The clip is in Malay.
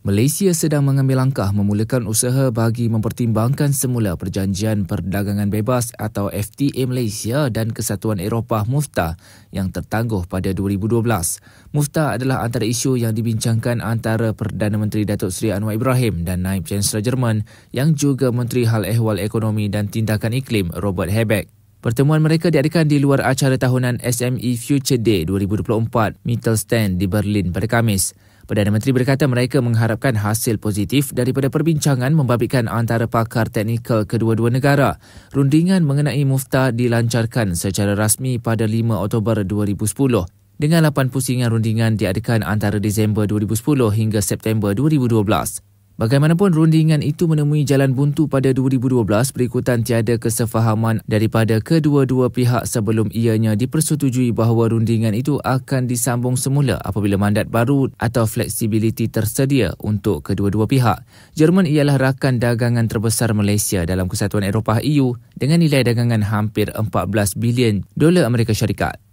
Malaysia sedang mengambil langkah memulakan usaha bagi mempertimbangkan semula perjanjian perdagangan bebas atau FTA Malaysia dan Kesatuan Eropah MUFTA yang tertangguh pada 2012. MUFTA adalah antara isu yang dibincangkan antara Perdana Menteri Datuk Seri Anwar Ibrahim dan Naib Chancellor Jerman yang juga Menteri Hal Ehwal Ekonomi dan Tindakan Iklim Robert Habeck. Pertemuan mereka diadakan di luar acara tahunan SME Future Day 2024 Mittelstand di Berlin pada Kamis. Perdana Menteri berkata mereka mengharapkan hasil positif daripada perbincangan membabitkan antara pakar teknikal kedua-dua negara. Rundingan mengenai mufta dilancarkan secara rasmi pada 5 Oktober 2010 dengan 8 pusingan rundingan diadakan antara Disember 2010 hingga September 2012. Bagaimanapun rundingan itu menemui jalan buntu pada 2012 berikutan tiada kesefahaman daripada kedua-dua pihak sebelum ianya dipersetujui bahawa rundingan itu akan disambung semula apabila mandat baru atau fleksibiliti tersedia untuk kedua-dua pihak. Jerman ialah rakan dagangan terbesar Malaysia dalam Kesatuan Eropah EU dengan nilai dagangan hampir 14 bilion dolar Amerika Syarikat.